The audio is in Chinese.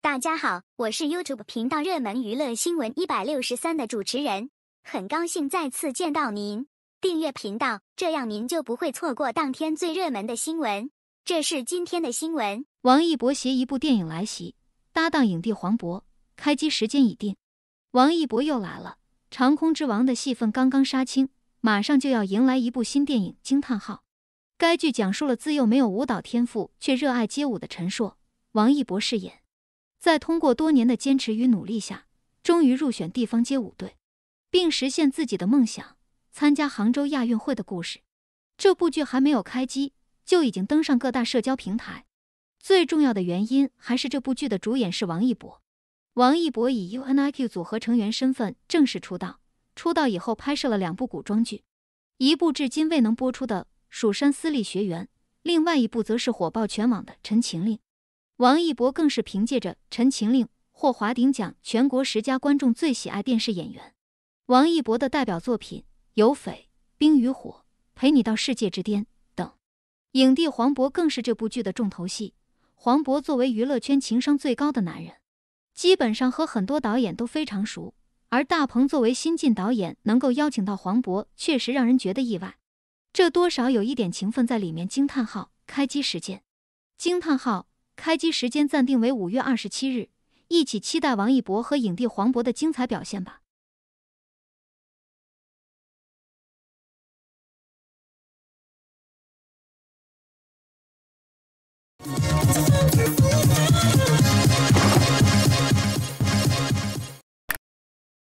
大家好，我是 YouTube 频道热门娱乐新闻一百六十三的主持人，很高兴再次见到您。订阅频道，这样您就不会错过当天最热门的新闻。这是今天的新闻：王一博携一部电影来袭，搭档影帝黄渤，开机时间已定。王一博又来了，《长空之王》的戏份刚刚杀青，马上就要迎来一部新电影。惊叹号！该剧讲述了自幼没有舞蹈天赋却热爱街舞的陈硕，王一博饰演。在通过多年的坚持与努力下，终于入选地方街舞队，并实现自己的梦想，参加杭州亚运会的故事。这部剧还没有开机，就已经登上各大社交平台。最重要的原因还是这部剧的主演是王一博。王一博以 UNIQ 组合成员身份正式出道，出道以后拍摄了两部古装剧，一部至今未能播出的《蜀山私立学员》，另外一部则是火爆全网的《陈情令》。王一博更是凭借着《陈情令》获华鼎奖全国十佳观众最喜爱电视演员。王一博的代表作品有《匪冰与火》《陪你到世界之巅》等。影帝黄渤更是这部剧的重头戏。黄渤作为娱乐圈情商最高的男人，基本上和很多导演都非常熟。而大鹏作为新晋导演，能够邀请到黄渤，确实让人觉得意外。这多少有一点情分在里面。惊叹号开机时间，惊叹号。开机时间暂定为五月二十七日，一起期待王一博和影帝黄渤的精彩表现吧。